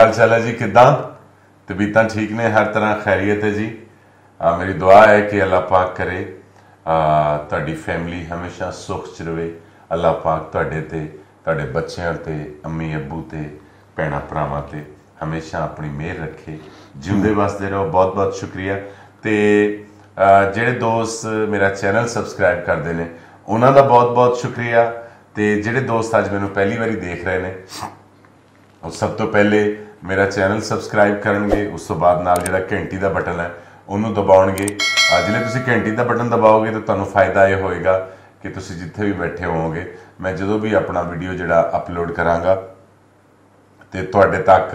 ਹਾਲ ਚਾਲ ਹੈ ਜੀ ਕਿਦਾਂ ਤਬੀਤਾਂ ਠੀਕ ਨੇ ਹਰ ਤਰ੍ਹਾਂ ਖੈਰੀਅਤ ਹੈ ਜੀ ਮੇਰੀ ਦੁਆ ਹੈ ਕਿ ਅੱਲਾਹ ਪਾਕ ਕਰੇ ਤੁਹਾਡੀ ਫੈਮਿਲੀ ਹਮੇਸ਼ਾ ਸੁਖ ਚ ਰਵੇ ਅੱਲਾਹ ਪਾਕ ਤੁਹਾਡੇ ਤੇ ਤੁਹਾਡੇ ਬੱਚਿਆਂ ਤੇ ਅੰਮੀ ਅੱਬੂ ਤੇ ਪੈਣਾ ਭਰਾਵਾਂ ਤੇ ਹਮੇਸ਼ਾ ਆਪਣੀ ਮਿਹਰ ਰੱਖੇ ਜਿਉਂਦੇ ਵਸਦੇ ਰਹੋ ਬਹੁਤ ਬਹੁਤ ਸ਼ੁਕਰੀਆ ਤੇ ਜਿਹੜੇ ਦੋਸਤ ਮੇਰਾ ਚੈਨਲ ਸਬਸਕ੍ਰਾਈਬ ਕਰਦੇ ਨੇ ਉਹਨਾਂ ਦਾ ਬਹੁਤ ਬਹੁਤ ਸ਼ੁਕਰੀਆ ਤੇ ਜਿਹੜੇ ਦੋਸਤ ਅੱਜ ਮੈਨੂੰ ਪਹਿਲੀ ਵਾਰੀ ਦੇਖ ਰਹੇ ਨੇ ਉਹ ਸਭ ਤੋਂ ਪਹਿਲੇ ਮੇਰਾ ਚੈਨਲ ਸਬਸਕ੍ਰਾਈਬ ਕਰਨਗੇ ਉਸ ਤੋਂ ਬਾਅਦ ਨਾਲ ਜਿਹੜਾ ਘੰਟੀ ਦਾ ਬਟਨ ਹੈ ਉਹਨੂੰ ਦਬਾਉਣਗੇ ਜਿਵੇਂ ਤੁਸੀਂ ਘੰਟੀ ਦਾ ਬਟਨ ਦਬਾਓਗੇ ਤਾਂ ਤੁਹਾਨੂੰ ਫਾਇਦਾ ਇਹ ਹੋਏਗਾ ਕਿ ਤੁਸੀਂ ਜਿੱਥੇ ਵੀ ਬੈਠੇ ਹੋਵੋਗੇ ਮੈਂ ਜਦੋਂ ਵੀ ਆਪਣਾ ਵੀਡੀਓ ਜਿਹੜਾ ਅਪਲੋਡ ਕਰਾਂਗਾ ਤੇ ਤੁਹਾਡੇ ਤੱਕ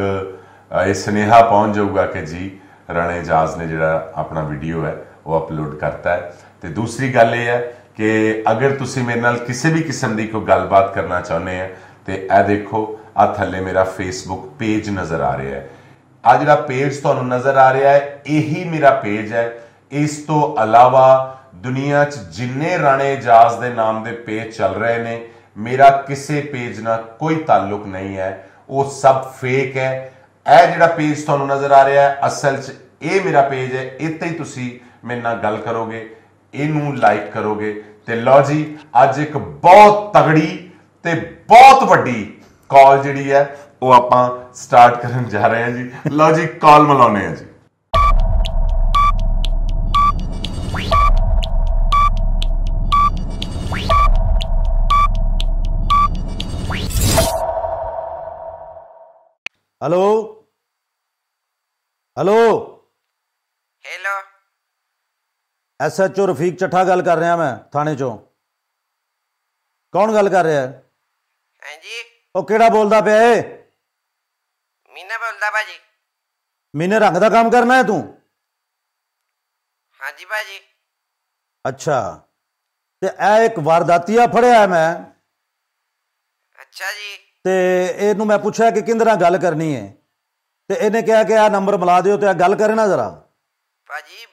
ਇਹ ਸਨੇਹਾ ਪਹੁੰਚ ਜਾਊਗਾ ਕਿ ਜੀ ਰਣੇ ਜਾਜ ਨੇ ਜਿਹੜਾ ਆਪਣਾ ਵੀਡੀਓ ਹੈ ਉਹ ਅਪਲੋਡ ਕਰਤਾ ਹੈ ਤੇ ਦੂਸਰੀ ਗੱਲ ਇਹ ਹੈ ਕਿ ਅਗਰ ਤੁਸੀਂ ਮੇਰੇ ਨਾਲ ਕਿਸੇ ਵੀ ਕਿਸਮ ਦੀ ਕੋਈ ਗੱਲਬਾਤ ਕਰਨਾ ਚਾਹੁੰਦੇ ਆ ਤੇ ਇਹ ਦੇਖੋ ਆ ਥੱਲੇ ਮੇਰਾ ਫੇਸਬੁੱਕ ਪੇਜ ਨਜ਼ਰ ਆ ਰਿਹਾ ਹੈ ਆ ਜਿਹੜਾ ਪੇਜ ਤੁਹਾਨੂੰ ਨਜ਼ਰ ਆ ਰਿਹਾ ਹੈ ਇਹੀ ਮੇਰਾ ਪੇਜ ਹੈ ਇਸ ਤੋਂ ਇਲਾਵਾ ਦੁਨੀਆ 'ਚ ਜਿੰਨੇ ਰਾਣੇ ਇਜਾਜ਼ ਦੇ ਨਾਮ ਦੇ ਪੇਜ ਚੱਲ ਰਹੇ ਨੇ ਮੇਰਾ ਕਿਸੇ ਪੇਜ ਨਾਲ ਕੋਈ ਤਾਲੁਕ ਨਹੀਂ ਹੈ ਉਹ ਸਭ ਫੇਕ ਹੈ ਇਹ ਜਿਹੜਾ ਪੇਜ ਤੁਹਾਨੂੰ ਨਜ਼ਰ ਆ ਰਿਹਾ ਹੈ ਅਸਲ 'ਚ ਇਹ ਮੇਰਾ ਪੇਜ ਹੈ ਇੱਥੇ ਹੀ ਤੁਸੀਂ ਮੇਰੇ ਨਾਲ ਗੱਲ ਕਰੋਗੇ ਇਹਨੂੰ ਲਾਈਕ ਕਰੋਗੇ ਤੇ ਲੋ ਜੀ ਅੱਜ ਇੱਕ ਬਹੁਤ ਤਗੜੀ ਤੇ ਬਹੁਤ ਵੱਡੀ ਕਾਲ ਜਿਹੜੀ ਹੈ ਉਹ ਆਪਾਂ ਸਟਾਰਟ ਕਰਨ ਜਾ ਰਹੇ ਹਾਂ ਜੀ ਲਓ ਜੀ ਕਾਲ ਮਿਲਾਉਨੇ ਆ ਜੀ hello hello hello SHO Rafiq Chattha गल कर रहा मैं थाने चो कौन गल कर रहा है जी ਉਹ ਕਿਹੜਾ ਬੋਲਦਾ ਪਿਆ ਏ ਮੀਨਾ ਬੋਲਦਾ ਭਾਜੀ ਮੀਨੇ ਰੰਗ ਦਾ ਕੰਮ ਕਰਨਾ ਹੈ ਤੂੰ ਹਾਂਜੀ ਭਾਜੀ ਅੱਛਾ ਤੇ ਇਹ ਇੱਕ ਵਾਰਦਾਤੀਆ ਫੜਿਆ ਮੈਂ ਅੱਛਾ ਜੀ ਤੇ ਇਹਨੂੰ ਮੈਂ ਪੁੱਛਿਆ ਕਿ ਕਿੰਦਰਾ ਗੱਲ ਕਰਨੀ ਹੈ ਤੇ ਇਹਨੇ ਕਿਹਾ ਕਿ ਆ ਨੰਬਰ ਬੁਲਾ ਦਿਓ ਤੇ ਆ ਗੱਲ ਕਰੇ ਨਾ ਜ਼ਰਾ ਭਾਜੀ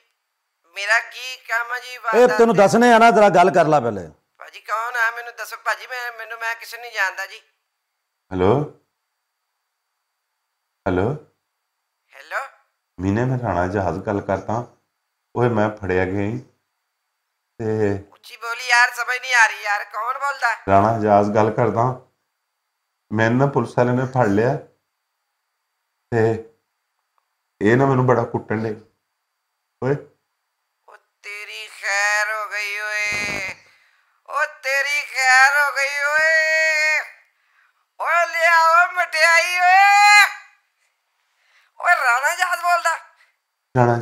ਮੇਰਾ ਕੀ ਕੰਮ ਹੈ ਜੀ ਇਹ ਤੈਨੂੰ ਦੱਸਣੇ ਆ ਨਾ ਜ਼ਰਾ ਗੱਲ ਕਰ ਲੈ ਪਹਿਲੇ ਭਾਜੀ ਕੌਣ ਆ ਮੈਨੂੰ ਦੱਸੋ ਭਾਜੀ ਮੈਂ ਮੈਨੂੰ ਮੈਂ ਕਿਸੇ ਨੂੰ ਨਹੀਂ ਜਾਣਦਾ ਜੀ ਹੈਲੋ ਹੈਲੋ ਹੈਲੋ ਮੀਨੇ ਮੈਂ ਰਾਣਾ ਜਹਾਜ਼ ਗੱਲ ਕਰਦਾ ਓਏ ਮੈਂ ਫੜਿਆ ਗਿਆ ਹੀ ਤੇ ਉੱਚੀ ਬੋਲੀ ਯਾਰ ਸਮਝ ਨਹੀਂ ਆ ਰਹੀ ਯਾਰ ਕੌਣ ਬੋਲਦਾ ਰਾਣਾ ਜਹਾਜ਼ ਗੱਲ ਕਰਦਾ ਮੈਨੂੰ ਨਾ ਪੁਲਿਸ ਵਾਲਿਆਂ ਨੇ ਫੜ ਲਿਆ ਤੇ ਇਹ ਨਾ ਮੈਨੂੰ ਬੜਾ ਕੁੱਟਣ ਦੇ ਓਏ ਓ ਤੇਰੀ ਖੈਰ ਹੋ ਗਈ ਓਏ ਓ ਤੇਰੀ ਖੈਰ ਹੋ ਗਈ ਓਏ ਓਏ ਓ ਮਟਿਆਈ ਓਏ ਓਏ ਰਾਣਾ ਜਹਾਜ਼ ਬੋਲਦਾ ਰਾਣਾ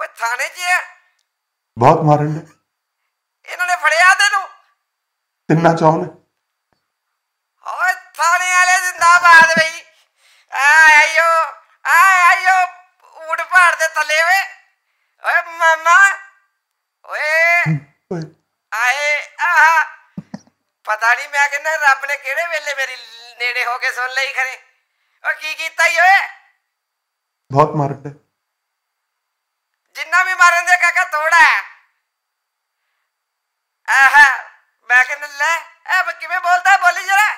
ਓਏ ਥਾਣੇ 'ਚ ਆ ਬਹੁਤ ਮਾਰਨ ਦੇ ਇਹਨਾਂ ਨੇ ਫੜਿਆ ਤੈਨੂੰ ਤਿੰਨਾ ਚੌਨ ਓਏ ਥਾਣੇ ਵਾਲੇ ਜ਼ਿੰਦਾਬਾਦ ਬਈ ਆ ਆਇਓ ਆ ਆਇਓ ਊੜ ਭਾਰ ਦੇ ਥੱਲੇ ਓਏ ਓਏ ਮਾਮਾ ਓਏ ਆਏ ਆਹ ਪਤਾ ਨਹੀਂ ਮੈਂ ਕਹਿੰਦਾ ਰੱਬ ਨੇ ਕਿਹੜੇ ਵੇਲੇ ਮੇਰੀ ਨੇੜੇ ਹੋ ਕੇ ਸੁਣ ਲਈ ਖਰੇ ਉਹ ਕੀ ਕੀਤਾ ਈ ਓਏ ਬਹੁਤ ਮਾਰਦੇ ਜਿੰਨਾ ਵੀ ਮਾਰਨ ਦੇ ਕਾਕਾ ਤੋੜਾ ਆਹਾ ਮੈਂ ਕਹਿੰਦਾ ਲੈ ਇਹ ਕਿਵੇਂ ਬੋਲਦਾ ਬੋਲੀ ਜਰਾ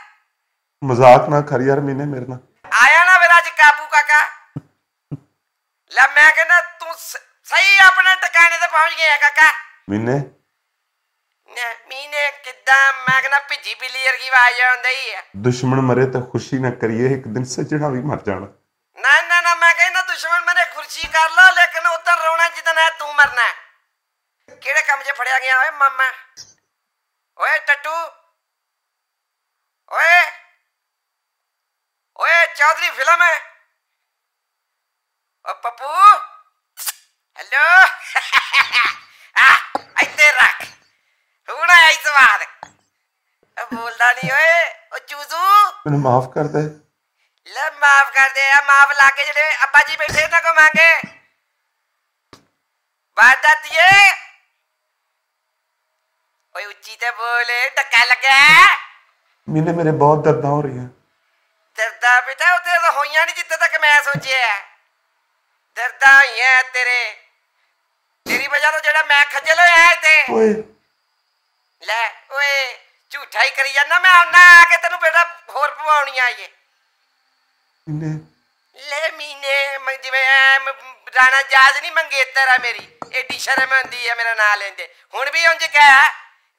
ਮਜ਼ਾਕ ਨਾ ਕਰ ਯਾਰ ਮੀਨੇ ਮੇਰੇ ਨਾਲ ਆਇਆ ਨਾ ਫਿਰ ਅੱਜ ਕਾਪੂ ਕਾਕਾ ਲੈ ਮੈਂ ਕਹਿੰਦਾ ਤੂੰ ਸਹੀ ਆਪਣੇ ਟਿਕਾਣੇ ਤੇ ਪਹੁੰਚ ਗਿਆ ਕਾਕਾ ਮੀਨੇ ਮੀਨੇ ਕਿੱਦਾਂ ਮੈਂ ਕਹਿੰਦਾ ਭਿੱਜੀ ਬਿੱਲੀ ਵਰਗੀ ਆਵਾਜ਼ ਆਉਂਦੀ ਹੈ ਦੁਸ਼ਮਣ ਮਰੇ ਤਾਂ ਖੁਸ਼ੀ ਨਾ ਕਰੀਏ ਇੱਕ ਦਿਨ ਸੱਜਣਾ ਵੀ ਮਰ ਜਾਣਾ ਨਾ ਨਾ ਨਾ ਮੈਂ ਕਹਿੰਦਾ ਦੁਸ਼ਮਣ ਮਰੇ ਖੁਰਚੀ ਕਰ ਲਾ ਲੇਕਿਨ ਉਦੋਂ ਰੋਣਾ ਹੈ ਤੂੰ ਮਰਨਾ ਕਿਹੜੇ ਕੰਮ 'ਚ ਫੜਿਆ ਗਿਆ ਓਏ ਮਾਮਾ ਓਏ ਟੱਟੂ ਓਏ ਓਏ ਚੌਧਰੀ ਫਿਲਮ ਹੈ ਓ ਪੱਪੂ ਹੈਲੋ ਰਾਣੀ ਓਏ ਓ ਚੂਜ਼ੂ ਮੈਨੂੰ ਮਾਫ ਕਰ ਦੇ ਲੈ ਮਾਫ ਕਰ ਦੇ ਆ ਮਾਫ ਲਾ ਕੇ ਜਿਹੜੇ ਅੱਬਾ ਜੀ ਬੈਠੇ ਤਾਂ ਕੋ ਮੰਗੇ ਵਾਦਾ ਤੀਏ ਓਏ ਉੱਚੀ ਤੇ ਬੋਲੇ ਧੱਕਾ ਲੱਗਿਆ ਮੈਨੇ ਮੇਰੇ ਬਹੁਤ ਦਰਦਾਂ ਹੋ ਰਹੀਆਂ ਦਰਦਾਂ ਬੇਟਾ ਉਹ ਤੇ ਹੋਈਆਂ ਨਹੀਂ ਜਿੱਤੇ ਤੱਕ ਮੈਂ ਸੋਚਿਆ ਦਰਦਾਂ ਹੋਈਆਂ ਤੇਰੇ ਤੇਰੀ ਵਜ੍ਹਾ ਤੋਂ ਜਿਹੜਾ ਮੈਂ ਖੱਜਲ ਹੋਇਆ ਇੱਥੇ ਓਏ ਲੈ ਓਏ ਝੂਠਾ ਹੀ ਕਰੀ ਜਾਂਦਾ ਮੈਂ ਆਉਣਾ ਆ ਕੇ ਤੈਨੂੰ ਬੇਟਾ ਹੋਰ ਪਵਾਉਣੀ ਆ ਇਹ ਇਹਨੇ ਲੈ ਮੀਨੇ ਜਿਵੇਂ ਰਾਣਾ ਜਾਜ ਨਹੀਂ ਮੰਗੇਤਰ ਆ ਮੇਰੀ ਐਡੀ ਸ਼ਰਮ ਆਂਦੀ ਆ ਮੇਰਾ ਨਾਂ ਲੈਂਦੇ ਹੁਣ ਵੀ ਉਂਝ ਕਹਿ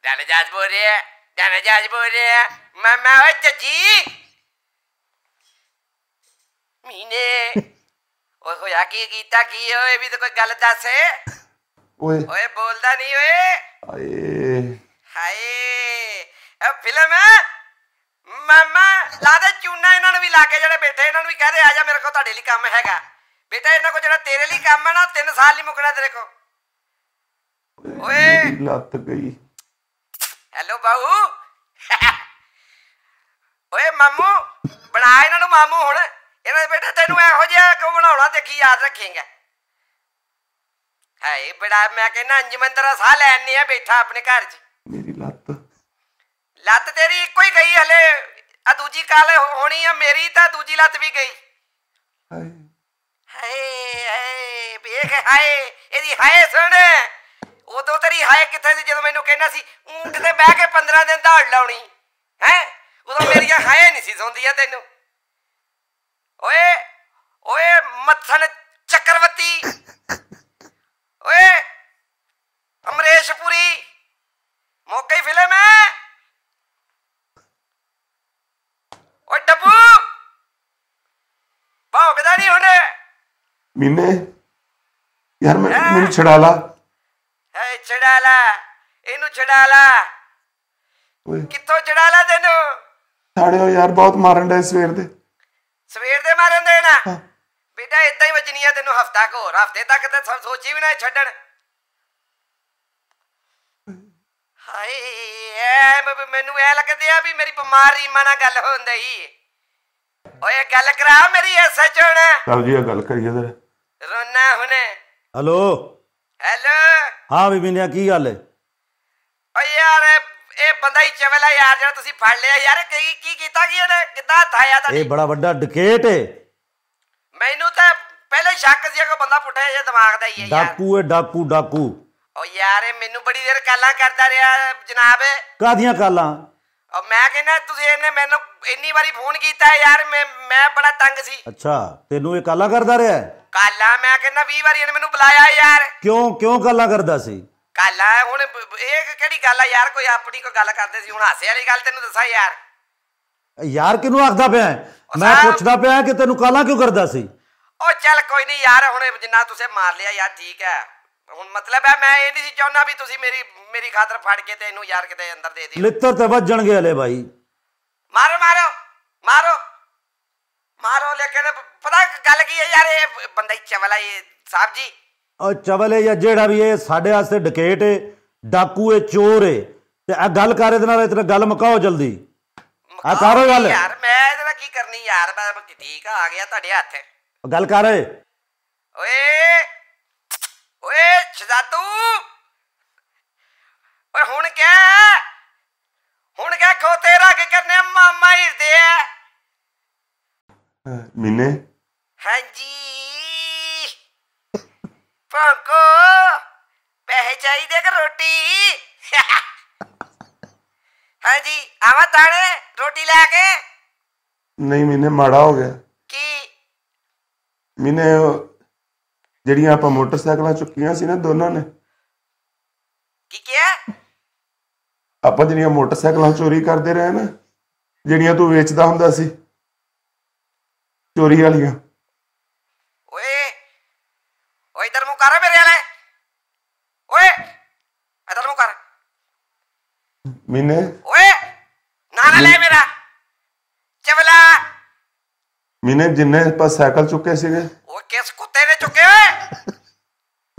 ਰਾਣਾ ਜਾਜ ਬੋਲ ਰਿਹਾ ਰਾਣਾ ਜਾਜ ਬੋਲ ਰਿਹਾ ਮਾਮਾ ਓਏ ਜੱਜੀ ਮੀਨੇ ਓਏ ਹੋਇਆ ਕੀ ਕੀਤਾ ਕੀ ਓਏ ਵੀ ਤਾਂ ਕੋਈ ਗੱਲ ਦੱਸ ਓਏ ਓਏ ਬੋਲਦਾ ਨਹੀਂ ਓਏ ਆਏ ਲਾਗੇ ਜਿਹੜੇ ਬੈਠੇ ਇਹਨਾਂ ਨੂੰ ਵੀ ਕਹਿ ਦੇ ਆ ਜਾ ਮੇਰੇ ਕੋਲ ਤੁਹਾਡੇ ਲਈ ਕੰਮ ਹੈਗਾ ਬੇਟਾ ਇਹਨਾਂ ਕੋਲ ਜਿਹੜਾ ਤੇਰੇ ਲਈ ਕੰਮ ਹੈ ਨਾ 3 ਸਾਲ ਹੀ ਮੁਕਣਾ ਤੇਰੇ ਕੋ ਓਏ ਲੱਤ ਗਈ ਹੈਲੋ ਬਾਹੂ ਓਏ ਮਾਮੂ ਬਣਾ ਇਹਨਾਂ ਨੂੰ ਮਾਮੂ ਹੁਣ ਇਹਨਾਂ ਦੇ ਬੇਟਾ ਤੈਨੂੰ ਇਹੋ ਜਿਹਾ ਕਿਉਂ ਬਣਾਉਣਾ ਦੇਖੀ ਯਾਦ ਰੱਖੇਂਗਾ ਹਾਏ ਬੜਾ ਮੈਂ ਕਹਿੰਦਾ ਅੰਜਮੰਦਰਾ ਸਾਹ ਲੈਣ ਨਹੀਂ ਆ ਬੈਠਾ ਆਪਣੇ ਘਰ 'ਚ ਮੇਰੀ ਲੱਤ ਲੱਤ ਤੇਰੀ ਇੱਕੋ ਹੀ ਗਈ ਹਲੇ ਆ ਦੂਜੀ ਕਾਲ ਹੋਣੀ ਆ ਮੇਰੀ ਤਾਂ ਦੂਜੀ ਲੱਤ ਵੀ ਗਈ ਹਾਏ ਹਾਏ ਵੇਖ ਹਾਏ ਇਹਦੀ ਹਾਏ ਸੁਣ ਉਦੋਂ ਤੇਰੀ ਹਾਏ ਕਿੱਥੇ ਸੀ ਜਦੋਂ ਮੈਨੂੰ ਕਹਿੰਦਾ ਸੀ ਊਂਟ ਤੇ ਬਹਿ ਕੇ 15 ਦਿਨ ਦਾੜ ਲਾਉਣੀ ਹੈ ਉਦੋਂ ਮੇਰੀਆਂ ਹਾਏ ਨਹੀਂ ਸੀ ਸੁਣਦੀਆਂ ਤੈਨੂੰ ਓਏ ਓਏ ਮੱਥਨ ਚੱਕਰਵਤੀ ਓਏ ਅਮਰੇਸ਼ਪੁਰੀ ਮੋਕਈ ਫਿਲਮ ਹੈ ਮੀਨੇ ਯਾਰ ਮੈਨੂੰ ਛਡਾ ਲਾ ਐ ਛਡਾ ਲਾ ਇਹਨੂੰ ਛਡਾ ਲਾ ਓਏ ਕਿੱਥੋਂ ਛਡਾ ਲਾ ਤੈਨੂੰ ਸਾੜਿਓ ਯਾਰ ਬਹੁਤ ਮਾਰਨ ਦੇ ਸਵੇਰ ਦੇ ਸਵੇਰ ਦੇ ਮਾਰਨ ਦੇਣਾ ਨਾ ਬੇਟਾ ਇਦਾਂ ਹੀ ਵਜਣੀ ਆ ਤੈਨੂੰ ਹਫਤਾ ਕੋ ਹੋਰ ਹਫਤੇ ਤੱਕ ਤੇ ਸੋ- ਸੋਚੀ ਵੀ ਨਾ ਛੱਡਣ ਹਾਏ ਐ ਮੈਨੂੰ ਐ ਲੱਗਦੇ ਆ ਵੀ ਮੇਰੀ ਬਿਮਾਰੀ ਰੀਮਾ ਨਾਲ ਗੱਲ ਹੁੰਦੀ ਓਏ ਗੱਲ ਕਰਾ ਮੇਰੀ ਐਸਐਚ ਹੁਣ ਚੱਲ ਜੀ ਇਹ ਗੱਲ ਕਰੀਏ ਜ਼ਰਾ ਰੋਣਾ ਹੁਣੇ ਹਲੋ ਹਲੋ ਹਾਂ ਬੀਬੀ ਨੇ ਕੀ ਗੱਲ ਹੈ ਓ ਯਾਰ ਇਹ ਬੰਦਾ ਹੀ ਚਵਲਾ ਯਾਰ ਜਿਹੜਾ ਤੁਸੀਂ ਫੜ ਲਿਆ ਯਾਰ ਕੀ ਕੀ ਕੀਤਾ ਕੀ ਇਹਨੇ ਕਿੱਦਾਂ ਥਾਇਆ ਤਾਂ ਇਹ ਬੜਾ ਵੱਡਾ ਡਕੇਟ ਹੈ ਮੈਨੂੰ ਤਾਂ ਪਹਿਲੇ ਸ਼ੱਕ ਸੀ ਕਿ ਬੰਦਾ ਹੈ ਜਿਹਾ ਦਿਮਾਗ ਦਾ ਹੀ ਹੈ ਯਾਰ ਡਾਕੂ ਏ ਡਾਕੂ ਡਾਕੂ ਓ ਯਾਰ ਇਹ ਮੈਨੂੰ ਬੜੀ ਦੇਰ ਕਾਲਾ ਕਰਦਾ ਰਿਹਾ ਜਨਾਬ ਕਾਦੀਆਂ ਕਾਲਾਂ ਅਬ ਮੈਂ ਕਹਿੰਦਾ ਤੁਸੀਂ ਇਹਨੇ ਮੈਨੂੰ ਇੰਨੀ ਵਾਰੀ ਫੋਨ ਕੀਤਾ ਯਾਰ ਮੈਂ ਮੈਂ ਬੜਾ ਤੰਗ ਸੀ ਅੱਛਾ ਤੈਨੂੰ ਇਹ ਕਾਲਾ ਕਰਦਾ ਰਿਹਾ ਹੈ? ਕਾਲਾ ਮੈਂ ਕਹਿੰਦਾ 20 ਵਾਰੀ ਇਹਨੇ ਮੈਨੂੰ ਬੁਲਾਇਆ ਯਾਰ ਕਿਉਂ ਕਿਉਂ ਕਾਲਾ ਕਰਦਾ ਸੀ ਕਾਲਾ ਹੁਣ ਇਹ ਕਿਹੜੀ ਗੱਲ ਆ ਯਾਰ ਕੋਈ ਆਪਣੀ ਕੋਈ ਗੱਲ ਕਰਦੇ ਸੀ ਹੁਣ ਹਾਸੇ ਵਾਲੀ ਗੱਲ ਤੈਨੂੰ ਦੱਸਾਂ ਯਾਰ ਯਾਰ ਕਿਨੂੰ ਆਖਦਾ ਪਿਆ ਹੈ? ਮੈਂ ਪੁੱਛਦਾ ਪਿਆ ਕਿ ਤੈਨੂੰ ਕਾਲਾ ਕਿਉਂ ਕਰਦਾ ਸੀ ਉਹ ਚੱਲ ਕੋਈ ਨਹੀਂ ਯਾਰ ਹੁਣ ਜਿੰਨਾ ਤੁਸੀਂ ਮਾਰ ਲਿਆ ਯਾਰ ਠੀਕ ਹੈ ਹੁਣ ਮਤਲਬ ਹੈ ਮੈਂ ਇਹ ਨਹੀਂ ਸੀ ਚਾਹੁੰਦਾ ਵੀ ਤੁਸੀਂ ਮੇਰੀ ਮੇਰੀ ਖਾਤਰ ਫੜ ਕੇ ਤੇ ਇਹਨੂੰ ਯਾਰ ਕਿਤੇ ਅੰਦਰ ਦੇ ਦਿਓ ਲਿੱਤਰ ਤੇ ਵੱਜਣਗੇ ਹਲੇ ਭਾਈ ਮਾਰੋ ਮਾਰੋ ਮਾਰੋ ਮਾਰੋ ਲੇਕਿਨ ਪਤਾ ਗੱਲ ਕੀ ਹੈ ਯਾਰ ਇਹ ਬੰਦਾ ਹੀ ਚਵਲਾ ਇਹ ਸਾਹਿਬ ਜੀ ਉਹ ਚਵਲੇ ਜਾਂ ਜਿਹੜਾ ਵੀ ਇਹ ਸਾਡੇ ਵਾਸਤੇ ਡਕੇਟ ਏ ਡਾਕੂ ਏ ਚੋਰ ਏ ਤੇ ਆ ਗੱਲ ਕਰ ਇਹਦੇ ਨਾਲ ਇਤਨਾ ਗੱਲ ਮੁਕਾਓ ਜਲਦੀ ਆ ਕਰੋ ਗੱਲ ਯਾਰ ਮੈਂ ਇਹਦੇ ਨਾਲ ਕੀ ਕਰਨੀ ਯਾਰ ਮੈਂ ਠੀਕ ਆ ਗਿਆ ਤੁਹਾਡੇ ਹੱਥੇ ਗੱਲ ਕਰ ਓਏ ਓਏ ਸ਼ਹਜ਼ਾਦੂ ਓਏ ਹੁਣ ਕਿਆ ਹੁਣ ਕਿਆ ਖੋਤੇ ਰੱਖ ਕਰਨੇ ਮਾਮਾ ਦੇ ਆ ਮਿੰਨੇ ਹਾਂਜੀ ਪੰਕੋ ਪੈਸੇ ਚਾਹੀਦੇ ਕਿ ਰੋਟੀ ਹਾਂਜੀ ਆਵਾ ਤਾਣੇ ਰੋਟੀ ਲੈ ਕੇ ਨਹੀਂ ਮਿੰਨੇ ਮਾੜਾ ਹੋ ਗਿਆ ਕੀ ਮਿੰਨੇ ਜਿਹੜੀਆਂ ਆਪਾਂ ਮੋਟਰਸਾਈਕਲਾਂ ਚੁੱਕੀਆਂ ਸੀ ਨਾ ਦੋਨਾਂ ਨੇ ਕੀ ਕਿਹਾ ਆਪਾਂ ਜਿਹੜੀਆਂ ਮੋਟਰਸਾਈਕਲਾਂ ਚੋਰੀ ਕਰਦੇ ਰਹੇ ਨਾ ਜਿਹੜੀਆਂ ਤੂੰ ਵੇਚਦਾ ਹੁੰਦਾ ਸੀ ਚੋਰੀ ਵਾਲੀਆਂ ਓਏ ਓਏ ਇਧਰ ਮੂੰਹ ਕਰ ਮੇਰੇ ਵਾਲੇ ਓਏ ਇਧਰ ਮੂੰਹ ਕਰ ਮੀਨੇ ਓਏ ਨਾ ਨਾ ਲੈ ਮੇਰਾ ਚਵਲਾ ਮੀਨੇ ਜਿੰਨੇ ਪਾਸ ਸਾਈਕਲ ਚੁੱਕੇ ਸੀਗੇ ਓਏ ਕਿਸ ਕੁੱਤੇ ਨੇ ਚੁੱਕੇ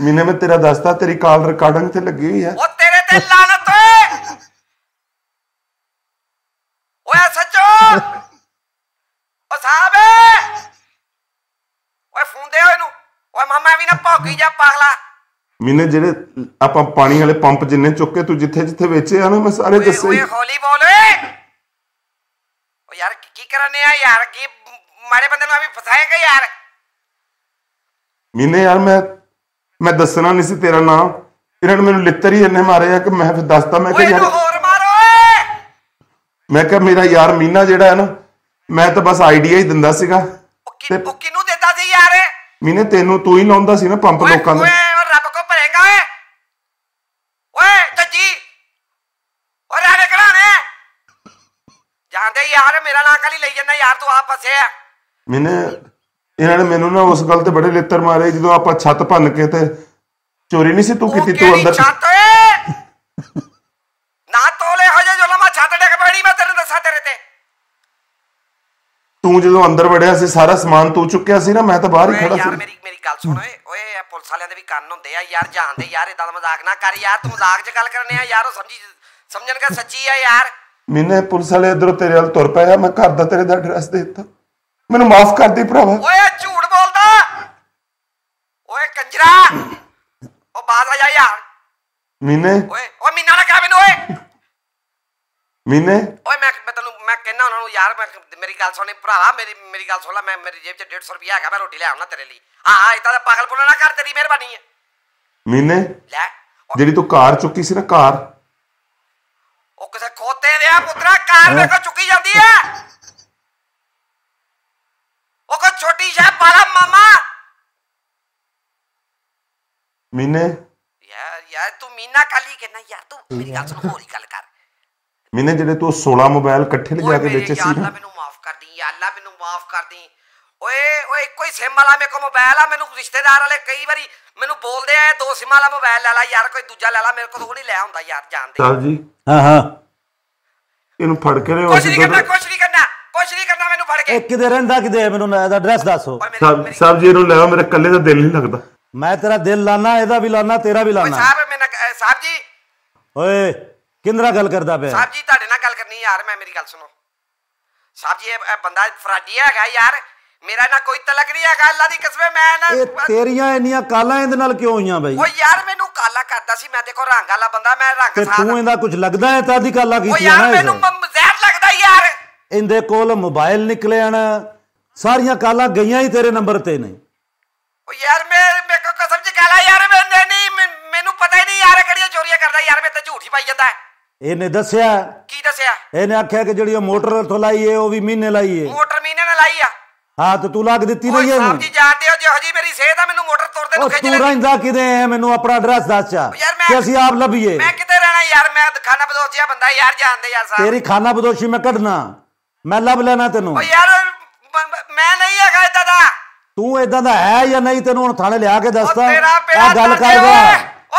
ਮੀਨੇ ਮੈਂ ਤੇਰਾ ਦੱਸਦਾ ਤੇਰੀ ਕਾਲ ਰਿਕਾਰਡਿੰਗ ਤੇ ਲੱਗੀ ਹੋਈ ਹੈ ਉਹ ਤੇਰੇ ਤੇ ਲਾਨਤ ਓਏ ਓਏ ਸੱਚੋ ਓ ਸਾਹਿਬ ਓਏ ਫੋਨ ਦੇ ਇਹਨੂੰ ਨੂੰ ਓਏ ਮਾਮਾ ਵੀ ਨਾ ਭੌਕੀ ਜਾ ਪਾਗਲਾ ਮੀਨੇ ਜਿਹੜੇ ਆਪਾਂ ਪਾਣੀ ਵਾਲੇ ਪੰਪ ਜਿੰਨੇ ਚੁੱਕ ਕੇ ਤੂੰ ਜਿੱਥੇ ਜਿੱਥੇ ਵੇਚੇ ਆ ਨਾ ਮੈਂ ਸਾਰੇ ਦੱਸੇ ਓਏ ਹੌਲੀ ਬੋਲ ਓਏ ਓ ਯਾਰ ਕੀ- ਕੀ ਕਰਨੇ ਆ ਯਾਰ ਕੀ ਮਾਰੇ ਬੰਦੇ ਨੂੰ ਆ ਵੀ ਫਸਾਏਗਾ ਯਾਰ ਮੀਨੇ ਯਾਰ ਮੈਂ ਮੈਂ ਦੱਸਣਾ ਨਹੀਂ ਸੀ ਤੇਰਾ ਨਾਮ ਇਹਨਾਂ ਨੇ ਮੈਨੂੰ ਲਿੱਤਰ ਹੀ ਇੰਨੇ ਮਾਰੇ ਆ ਕਿ ਮੈਂ ਫਿਰ ਦੱਸਦਾ ਮੈਂ ਕਿ ਯਾਰ ਹੋਰ ਮਾਰੋ ਓਏ ਮੈਂ ਕਿਹਾ ਮੇਰਾ ਯਾਰ ਮੀਨਾ ਜਿਹੜਾ ਹੈ ਨਾ ਮੈਂ ਤਾਂ ਬਸ ਆਈਡੀਆ ਹੀ ਦਿੰਦਾ ਸੀਗਾ ਉਹ ਤੇ- ਉਹ ਦਿੰਦਾ ਸੀ ਯਾਰ ਮੀਨੇ ਤੈਨੂੰ ਤੂੰ ਹੀ ਲਾਉਂਦਾ ਸੀ ਨਾ ਪੰਪ ਲੋਕਾਂ ਦਾ ਓਏ ਰੱਬ ਕੋ ਭਰੇਗਾ ਓਏ ਓਏ ਤੱਜੀ ਓ ਰਾਣੇ ਘਰਾਣੇ ਜਾਂਦੇ ਯਾਰ ਮੇਰਾ ਨਾਂ ਕਾਲੀ ਲਈ ਜਾਂਦਾ ਯਾਰ ਤੂੰ ਆਪ ਫਸਿਆ ਮੀਨੇ ਇਹਨਾਂ ਨੇ ਮੈਨੂੰ ਨਾ ਉਸ ਗੱਲ ਤੇ ਬੜੇ ਲੇਤਰ ਮਾਰੇ ਜਦੋਂ ਆਪਾਂ ਛੱਤ ਭੰਨ ਕੇ ਤੇ ਚੋਰੀ ਨਹੀਂ ਸੀ ਤੂੰ ਕੀਤੀ ਤੂੰ ਅੰਦਰ ਛੱਤ ਨਾ ਤੋਲੇ ਹੋ ਜਾ ਜ਼ੁਲਮਾ ਛੱਤ ਡੇਕ ਬੜੀ ਮੈਂ ਤੈਨੂੰ ਦੱਸਾਂ ਤੇਰੇ ਤੇ ਤੂੰ ਜਦੋਂ ਅੰਦਰ ਵੜਿਆ ਸੀ ਸਾਰਾ ਸਮਾਨ ਤੂੰ ਚੁੱਕਿਆ ਸੀ ਨਾ ਮੈਂ ਤਾਂ ਬਾਹਰ ਹੀ ਖੜਾ ਸੀ ਯਾਰ ਮੇਰੀ ਮੇਰੀ ਗੱਲ ਸੁਣ ਓਏ ਓਏ ਇਹ ਪੁਲਿਸ ਵਾਲਿਆਂ ਦੇ ਵੀ ਕੰਨ ਹੁੰਦੇ ਆ ਯਾਰ ਜਾਣਦੇ ਯਾਰ ਇਦਾਂ ਦਾ ਮਜ਼ਾਕ ਨਾ ਕਰ ਯਾਰ ਤੂੰ ਮਜ਼ਾਕ 'ਚ ਗੱਲ ਕਰਨੇ ਆ ਯਾਰ ਉਹ ਸਮਝੀ ਸਮਝਣ ਸੱਚੀ ਆ ਯਾਰ ਮੈਨੇ ਪੁਲਿਸ ਵਾਲੇ ਇਧਰੋਂ ਤੇਰੇ ਵੱਲ ਤੁਰ ਪਿਆ ਮੈਂ ਘਰ ਦਾ ਤੇਰੇ ਦਾ ਐਡਰੈਸ ਦੇ ਦਿੱਤਾ ਮੈਨੂੰ ਮਾਫ ਕਰ ਦੇ ਭਰਾਵਾ ਓਏ ਝੂਠ ਬੋਲਦਾ ਓਏ ਕੰਜਰਾ ਓ ਬਾਹਰ ਆ ਜਾ ਯਾਰ ਮੀਨੇ ਓਏ ਓ ਮੀਨਾ ਨਾ ਕਹਿ ਮੈਨੂੰ ਓਏ ਮੀਨੇ ਓਏ ਮੈਂ ਮੈਂ ਤੈਨੂੰ ਮੈਂ ਕਹਿਣਾ ਉਹਨਾਂ ਨੂੰ ਯਾਰ ਮੈਂ ਮੇਰੀ ਗੱਲ ਸੁਣੇ ਭਰਾਵਾ ਮੇਰੀ ਮੇਰੀ ਗੱਲ ਸੁਣ ਲੈ ਮੈਂ ਮੇਰੀ ਜੇਬ 'ਚ 150 ਰੁਪਿਆ ਹੈਗਾ ਮੈਂ ਰੋਟੀ ਲੈ ਆਉਣਾ ਤੇਰੇ ਲਈ ਆ ਆ ਇਦਾਂ ਦਾ ਪਾਗਲ ਨਾ ਕਰ ਤੇਰੀ ਮਿਹਰਬਾਨੀ ਹੈ ਮੀਨੇ ਲੈ ਜਿਹੜੀ ਤੂੰ ਕਾਰ ਚੁੱਕੀ ਸੀ ਨਾ ਕਾਰ ਉਹ ਕਿਸੇ ਖੋਤੇ ਦੇ ਆ ਪੁੱਤਰਾ ਕਾਰ ਦੇਖੋ ਕੋ ਚੁੱਕੀ ਜਾਂਦੀ ਹੈ ਛੋਟੀ शा पाला ਮਾਮਾ मीने ਯਾਰ ਯਾਰ ਤੂੰ ਮੀਨਾ ਕਾਲੀ ਕਹਿੰਦਾ ਯਾਰ ਤੂੰ ਮੇਰੀ ਗੱਲ ਸੁਣ ਹੋਰੀ ਗੱਲ ਕਰ ਮੈਨੇ ਜਿਹੜੇ ਤੂੰ 16 ਮੋਬਾਈਲ ਇਕੱਠੇ ਲਿਆ ਕੇ ਵੇਚੇ ਸੀ ਯਾਰ ਮੈਨੂੰ ਮਾਫ ਕਰ ਦੀ ਯਾਰ ਅੱਲਾ ਮੈਨੂੰ ਮਾਫ ਕਰ ਦੀ ਓਏ ਓਏ ਇੱਕੋ ਹੀ ਸਿਮ ਵਾਲਾ ਮੇ ਕੋ ਮੋਬਾਈਲ ਆ ਮੈਨੂੰ ਰਿਸ਼ਤੇਦਾਰ ਵਾਲੇ ਕਈ ਵਾਰੀ ਮੈਨੂੰ ਬੋਲਦੇ ਆ ਦੋ ਸਿਮ ਵਾਲਾ ਮੋਬਾਈਲ ਲੈ ਲੈ ਯਾਰ ਕੋਈ ਦੂਜਾ ਲੈ ਲੈ ਮੇਰੇ ਕੋਲ ਉਹ ਨਹੀਂ ਲੈ ਹੁੰਦਾ ਯਾਰ ਜਾਣਦੇ ਚੱਲ ਜੀ ਹਾਂ ਹਾਂ ਇਹਨੂੰ ਫੜ ਕੇ ਲਿਓ ਕੁਛ ਨਹੀਂ ਕਰਨਾ ਕੁਛ ਨਹੀਂ ਕਰਨਾ ਕੁਛ ਨਹੀਂ ਕਰਨਾ ਮੈਨੂੰ ਫੜ ਕੇ ਇਹ ਕਿਤੇ ਰਹਿੰਦਾ ਕਿਤੇ ਮੈਨੂੰ ਇਹਦਾ ਐਡਰੈਸ ਦੱਸੋ ਸਾਹਿਬ ਜੀ ਇਹਨੂੰ ਲੈਓ ਮੇਰੇ ਕੱਲੇ ਦਾ ਦਿਲ ਨਹੀਂ ਲੱਗਦਾ ਮੈਂ ਤੇਰਾ ਦਿਲ ਲਾਣਾ ਇਹਦਾ ਵੀ ਲਾਣਾ ਤੇਰਾ ਵੀ ਲਾਣਾ ਸਾਹਿਬ ਮੈਂ ਸਾਹਿਬ ਜੀ ਓਏ ਕਿੰਦਰਾ ਗੱਲ ਕਰਦਾ ਪਿਆ ਸਾਹਿਬ ਜੀ ਤੁਹਾਡੇ ਨਾਲ ਗੱਲ ਕਰਨੀ ਯਾਰ ਮੈਂ ਮੇਰੀ ਗੱਲ ਸੁਣੋ ਸਾਹਿਬ ਜੀ ਇਹ ਬੰਦਾ ਫਰਾਡੀ ਹੈਗਾ ਯਾਰ ਮੇਰਾ ਨਾ ਕੋਈ ਤਲਕ ਨਹੀਂ ਹੈਗਾ ਅੱਲਾ ਦੀ ਕਸਮ ਮੈਂ ਨਾ ਇਹ ਤੇਰੀਆਂ ਇੰਨੀਆਂ ਕਾਲਾਂ ਇਹਦੇ ਨਾਲ ਕਿਉਂ ਹੋਈਆਂ ਬਾਈ ਓ ਯਾਰ ਮੈਨੂੰ ਕਾਲਾ ਕਰਦਾ ਸੀ ਮੈਂ ਦੇਖੋ ਰੰਗ ਵਾਲਾ ਬੰਦਾ ਮੈਂ ਰੰਗ ਸਾਹ ਤੂੰ ਇਹਦਾ ਕੁਝ ਲੱਗਦਾ ਹੈ ਤਾਂ ਦੀ ਕਾਲਾ ਕੀਤੀ ਨਾ ਓ ਯਾਰ ਮੈਨੂੰ ਇਹਦੇ ਕੋਲ ਮੋਬਾਈਲ ਨਿਕਲਿਆਣ ਸਾਰੀਆਂ ਕਾਲਾਂ ਗਈਆਂ ਹੀ ਤੇਰੇ ਨੰਬਰ ਤੇ ਨੇ ਉਹ ਯਾਰ ਮੈਂ ਮੇਰੇ ਕੋ ਕਸਮ ਜੀ ਕਾਲਾ ਯਾਰ ਮੈਂ ਨਹੀਂ ਮੈਨੂੰ ਪਤਾ ਹੀ ਨਹੀਂ ਯਾਰ ਕਿਹੜੀਆਂ ਚੋਰੀਆਂ ਕਰਦਾ ਯਾਰ ਮੈਂ ਤਾਂ ਝੂਠ ਹੀ ਪਾਈ ਜਾਂਦਾ ਇਹਨੇ ਦੱਸਿਆ ਕੀ ਦੱਸਿਆ ਇਹਨੇ ਆਖਿਆ ਕਿ ਜਿਹੜੀ ਉਹ ਮੋਟਰ ਤੋਂ ਲਾਈ ਏ ਉਹ ਵੀ ਮਹੀਨੇ ਲਾਈ ਏ ਮੋਟਰ ਮਹੀਨੇ ਨਾਲ ਲਾਈ ਆ ਹਾਂ ਤੇ ਤੂੰ ਲੱਗ ਦਿੱਤੀ ਨਹੀਂ ਹੈ ਸਾਹਿਬ ਜੀ ਜਾਣਦੇ ਹੋ ਜਿਹੋ ਜੀ ਮੇਰੀ ਸੇਧ ਆ ਮੈਨੂੰ ਮੋਟਰ ਤੋੜਦੇ ਨੂੰ ਖਿੱਚ ਲੈ ਤੂੰ ਰਹਿੰਦਾ ਕਿਦੇ ਐ ਮੈਨੂੰ ਆਪਣਾ ਐਡਰੈਸ ਦੱਸ ਚਾ ਕਿ ਅਸੀਂ ਆਪ ਲੱਭੀਏ ਮੈਂ ਕਿਤੇ ਰਹਿਣਾ ਯਾਰ ਮੈਂ ਖਾਨਾ ਬਦੋਸ਼ੀਆ ਬੰਦਾ ਯਾਰ ਜਾਣਦੇ ਯਾਰ ਸਾਹਿਬ ਤੇਰੀ ਖਾਨਾ ਬਦੋਸ਼ੀ ਮੈਂ ਕੱਢਣਾ ਮੈਂ ਲੱਭ ਲੈਣਾ ਤੈਨੂੰ ਓ ਯਾਰ ਮੈਂ ਨਹੀਂ ਹੈਗਾ ਇਦਾਂ ਦਾ ਤੂੰ ਇਦਾਂ ਦਾ ਹੈ ਜਾਂ ਨਹੀਂ ਤੈਨੂੰ ਹੁਣ ਥਾਣੇ ਲਿਆ ਕੇ ਦੱਸਦਾ ਆ ਗੱਲ ਕਰਦਾ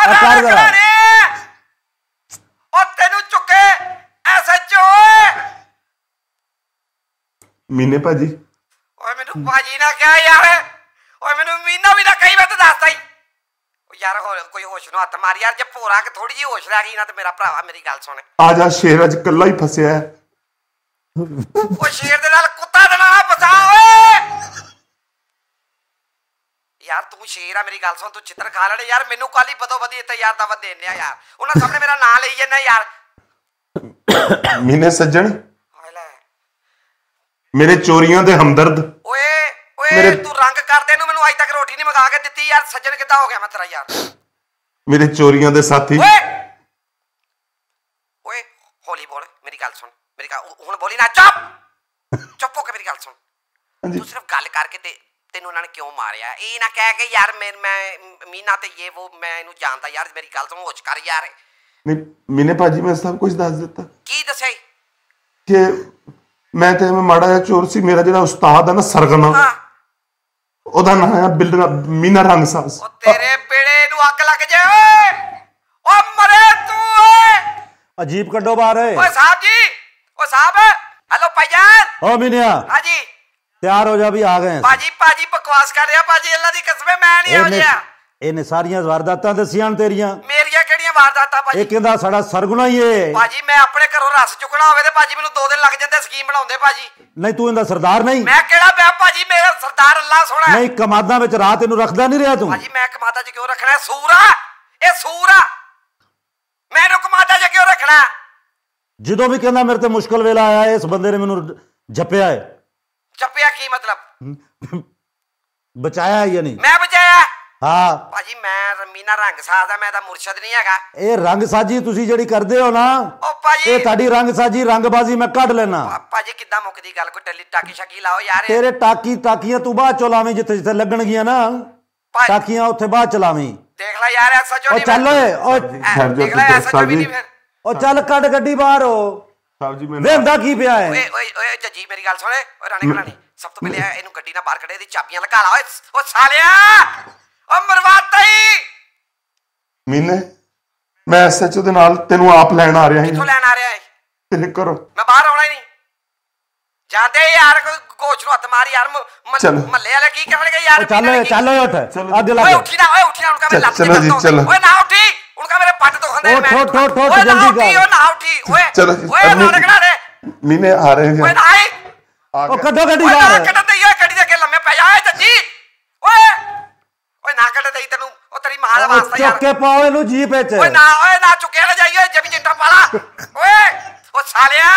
ਕਰ ਕਰਦਾ ਓ ਤੈਨੂੰ ਚੁੱਕੇ ਐਸਐਚਓ ਮੀਨੇ ਭਾਜੀ ਓਏ ਮੈਨੂੰ ਭਾਜੀ ਨਾ ਕਿਹਾ ਯਾਰ ਓਏ ਮੈਨੂੰ ਮੀਨਾ ਵੀ ਨਾ ਕਹੀ ਮੈਂ ਤਾਂ ਦੱਸਦਾ ਹੀ ਯਾਰ ਕੋਈ ਹੋਸ਼ ਨੂੰ ਹੱਥ ਮਾਰ ਯਾਰ ਜੇ ਪੋਰਾ ਕਿ ਥੋੜੀ ਜੀ ਹੋਸ਼ ਲੱਗੀ ਨਾ ਤੇ ਮੇਰਾ ਭਰਾਵਾ ਮੇਰੀ ਗੱਲ ਸੁਣ ਆ ਜਾ ਸ਼ੇਰ ਅੱਜ ਕੱਲਾ ਹੀ ਫਸਿਆ ਹੈ ਉਹ ਸ਼ੇਰ ਦੇ ਨਾਲ ਕੁੱਤਾ ਦੇ ਨਾਲ ਫਸਾ ਓਏ ਯਾਰ ਤੂੰ ਸ਼ੇਰ ਆ ਮੇਰੀ ਗੱਲ ਸੁਣ ਤੂੰ ਚਿੱਤਰ ਖਾ ਲੈ ਯਾਰ ਮੈਨੂੰ ਕਾਲੀ ਬਦੋ ਬਦੀ ਇੱਥੇ ਯਾਰ ਦਾਵਤ ਦੇਣਿਆ ਯਾਰ ਉਹਨਾਂ ਸਾਹਮਣੇ ਮੇਰਾ ਨਾਂ ਲਈ ਜਾਂਦਾ ਯਾਰ ਮੀਨੇ ਸੱਜਣ ਮੇਰੇ ਚੋਰੀਆਂ ਦੇ ਹਮਦਰਦ ਓਏ ਓਏ ਤੂੰ ਰੰਗ ਕਰਦੇ ਨੂੰ ਮੈਨੂੰ ਅਜੇ ਤੱਕ ਰੋਟੀ ਨਹੀਂ ਮਗਾ ਕੇ ਦਿੱਤੀ ਯਾਰ ਸੱਜਣ ਕਿੱਦਾਂ ਹੋ ਗਿਆ ਮੈਂ ਤੇਰਾ ਯਾਰ ਮੇਰੇ ਚੋਰੀਆਂ ਦੇ ਸਾਥੀ ਓਏ ਹੌਲੀ ਬੋਲ ਮੇਰੀ ਗੱਲ ਸੁਣ ਮੇਰੀ ਗੱਲ ਹੁਣ ਬੋਲੀ ਨਾ ਚੁੱਪ ਚੁੱਪ ਹੋ ਕੇ ਮੇਰੀ ਗੱਲ ਸੁਣ ਤੂੰ ਸਿਰਫ ਗੱਲ ਕਰਕੇ ਤੇ ਤੈਨੂੰ ਉਹਨਾਂ ਨੇ ਕਿਉਂ ਮਾਰਿਆ ਇਹ ਨਾ ਕਹਿ ਕੇ ਯਾਰ ਮੈਂ ਮੈਂ ਮੀਨਾ ਤੇ ਇਹ ਉਹ ਮੈਂ ਇਹਨੂੰ ਜਾਣਦਾ ਯਾਰ ਮੇਰੀ ਗੱਲ ਤੋਂ ਹੋਸ਼ ਕਰ ਯਾਰ ਨਹੀਂ ਮੀਨੇ ਭਾਜੀ ਮੈਂ ਸਭ ਕੁਝ ਦੱਸ ਦਿੱਤਾ ਕੀ ਦੱਸਿਆ ਕਿ ਮੈਂ ਤੇ ਮੈਂ ਮਾੜਾ ਜਿਹਾ ਚੋਰ ਸੀ ਮੇਰਾ ਜਿਹੜਾ ਉਸਤਾਦ ਆ ਨਾ ਸਰਗਨਾ ਉਹਦਾ ਨਾਮ ਹੈ ਬਿਲਡਰ ਮੀਨਾ ਸਾਹਿਬ ਉਹ ਤੇਰੇ ਪੇੜੇ ਨੂੰ ਅੱਗ ਲੱਗ ਜਾਏ ਓਏ ਉਹ ਮਰੇ ਅਜੀਬ ਕੱਢੋ ਬਾਹਰ ਓਏ ਸਾਹਿਬ ਜੀ ਓ ਸਾਹਿਬ ਹਲੋ ਭਾਈਜਾਨ ਓ ਮਿਨਿਆ ਹਾਜੀ ਤਿਆਰ ਹੋ ਜਾ ਵੀ ਆ ਗਏ ਭਾਜੀ ਭਾਜੀ ਬਕਵਾਸ ਕਰ ਰਿਹਾ ਭਾਜੀ ਅੱਲਾ ਦੀ ਕਸਮੇ ਮੈਂ ਨਹੀਂ ਆ ਗਿਆ ਇਹਨੇ ਸਾਰੀਆਂ ਵਾਰਦਾਤਾਂ ਦਸੀਆਂ ਤੇਰੀਆਂ ਮੇਰੀਆਂ ਕਿਹੜੀਆਂ ਵਾਰਦਾਤਾਂ ਭਾਜੀ ਇਹ ਕਹਿੰਦਾ ਸਾਡਾ ਸਰਗੁਣਾ ਹੀ ਏ ਭਾਜੀ ਮੈਂ ਆਪਣੇ ਘਰੋਂ ਰਸ ਚੁਕਣਾ ਹੋਵੇ ਤੇ ਭਾਜੀ ਮੈਨੂੰ 2 ਦਿਨ ਲੱਗ ਜਾਂਦੇ ਸਕੀਮ ਬਣਾਉਂਦੇ ਭਾਜੀ ਨਹੀਂ ਤੂੰ ਇਹਦਾ ਸਰਦਾਰ ਨਹੀਂ ਮੈਂ ਕਿਹੜਾ ਮੈਂ ਭਾਜੀ ਮੇਰਾ ਸਰਦਾਰ ਅੱਲਾ ਸੋਹਣਾ ਨਹੀਂ ਕਮਾਦਾਂ ਵਿੱਚ ਰਾਤ ਇਹਨੂੰ ਰੱਖਦਾ ਨਹੀਂ ਰਿਹਾ ਤੂੰ ਭਾਜੀ ਮੈਂ ਕਮਾਦਾਂ 'ਚ ਕਿਉਂ ਰੱਖਣਾ ਸੂਰ ਆ ਇਹ ਸੂਰ ਆ ਰੁਕ ਕਮਾਦਾ ਜੇ ਕਿਉਂ ਰੱਖਣਾ ਜਦੋਂ ਵੀ ਕਹਿੰਦਾ ਮੇਰੇ ਤੇ ਮੁਸ਼ਕਲ ਵੇਲਾ ਆਇਆ ਇਸ ਬੰਦੇ ਨੇ ਮੈਨੂੰ ਜੱਪਿਆ ਹੈ ਜੱਪਿਆ ਕੀ ਮਤਲਬ ਬਚਾਇਆ ਜਾਂ ਨਹੀਂ ਮੈਂ ਬਚਾਇਆ ਹਾਂ ਭਾਜੀ ਮੈਂ ਰਮੀਨਾ ਰੰਗ ਸਾਜਦਾ ਮੈਂ ਤਾਂ ਮੁਰਸ਼ਦ ਨਹੀਂ ਹੈਗਾ ਇਹ ਰੰਗ ਸਾਜੀ ਤੁਸੀਂ ਜਿਹੜੀ ਕਰਦੇ ਹੋ ਨਾ ਉਹ ਭਾਜੀ ਇਹ ਤੁਹਾਡੀ ਰੰਗ ਸਾਜੀ ਰੰਗਬਾਜ਼ੀ ਮੈਂ ਕੱਢ ਲੈਣਾ ਭਾਜੀ ਕਿੱਦਾਂ ਮੁੱਕਦੀ ਗੱਲ ਕੋਈ ਟੱਲੀ ਟਾਕੀ ਸ਼ਕੀ ਲਾਓ ਯਾਰ ਤੇਰੇ ਟਾਕੀ ਟਾਕੀਆਂ ਤੂੰ ਬਾਅਦ ਚ ਲਾਵੇਂ ਜਿੱਥੇ ਜਿੱਥੇ ਲੱਗਣਗੀਆਂ ਨਾ ਟਾਕੀਆਂ ਉੱਥੇ ਬਾਅਦ ਚ ਲਾਵੇਂ ਦੇਖ ਲੈ ਯਾਰ ਐਸਾ ਚੋ ਨਹੀਂ ਚੱਲ ਓਏ ਓ ਦੇਖ ਲੈ ਐਸਾ ਚੋ ਵੀ ਨਹੀਂ ਫਿਰ ਓ ਚੱਲ ਕੱਢ ਗੱਡੀ ਬਾਹਰ ਓ ਸਾਹਿਬ ਜੀ ਮੈਨੂੰ ਵੇਂਦਾ ਕੀ ਪਿਆ ਹੈ ਓਏ ਓਏ ਓਏ ਜੱਜੀ ਮੇਰੀ ਗੱਲ ਸੁਣੇ ਓ ਰਾਣੇ ਘਲਾਣੀ ਸਭ ਤੋਂ ਪਹਿਲੇ ਇਹਨੂੰ ਗੱਡੀ ਨਾਲ ਬਾਹਰ ਕੱਢੇ ਇਹਦੀ ਚਾਬੀਆਂ ਲਗਾ ਲਾ ਓਏ ਓ ਸਾਲਿਆ ਓ ਮਰਵਾਤਾ ਹੀ ਮੀਨੇ ਮੈਂ ਐਸਐਚਓ ਦੇ ਨਾਲ ਤੈਨੂੰ ਆਪ ਲੈਣ ਆ ਰਿਹਾ ਹਾਂ ਕਿੱਥੋਂ ਲੈਣ ਆ ਰਿਹਾ ਹੈ ਤੇਰੇ ਕਰੋ ਮੈਂ ਬਾਹਰ ਆਉਣਾ ਹੀ ਨਹੀਂ ਜਾਂਦੇ ਯਾਰ ਕੋਈ ਕੋਚ ਨੂੰ ਹੱਥ ਮਾਰ ਯਾਰ ਮੱਲੇ ਵਾਲੇ ਕੀ ਕਹਿਣਗੇ ਯਾਰ ਚੱਲ ਚੱਲ ਉੱਠ ਅੱਜ ਲੱਗ ਓਏ ਉੱਠੀ ਨਾ ਓਏ ਉੱਠੀ ਨਾ ਉਹਨਾਂ ਕਾ ਲੱਤ ਚਲੋ ਜੀ ਚਲੋ ਓਏ ਨਾ ਉੱਠੀ ਉਹਨਾਂ ਕਾ ਮੇਰੇ ਪੱਟ ਦੁਖਦੇ ਮੈਂ ਠੋ ਠੋ ਠੋ ਜਲਦੀ ਕਰ ਓਏ ਨਾ ਉੱਠੀ ਓਏ ਚਲੋ ਓਏ ਨਾ ਰਗੜਾ ਦੇ ਮੀਨੇ ਆ ਰਹੇ ਓਏ ਨਾ ਓ ਕੱਢੋ ਗੱਡੀ ਬਾਹਰ ਕੱਢ ਦੇ ਯਾਰ ਗੱਡੀ ਦੇ ਅੱਗੇ ਲੰਮੇ ਪੈ ਜਾ ਏ ਓਏ ਓਏ ਨਾ ਕੱਢ ਦੇ ਤੈਨੂੰ ਓ ਤੇਰੀ ਮਾਂ ਦਾ ਵਾਸਤਾ ਯਾਰ ਚੁੱਕੇ ਪਾਓ ਇਹਨੂੰ ਜੀਪ ਵਿੱਚ ਓਏ ਨਾ ਓਏ ਨਾ ਚੁੱਕੇ ਨਾ ਜਾਈਏ ਜਮੀ ਜੰਟਾ ਪਾਲਾ ਓਏ ਓ ਸਾਲਿਆ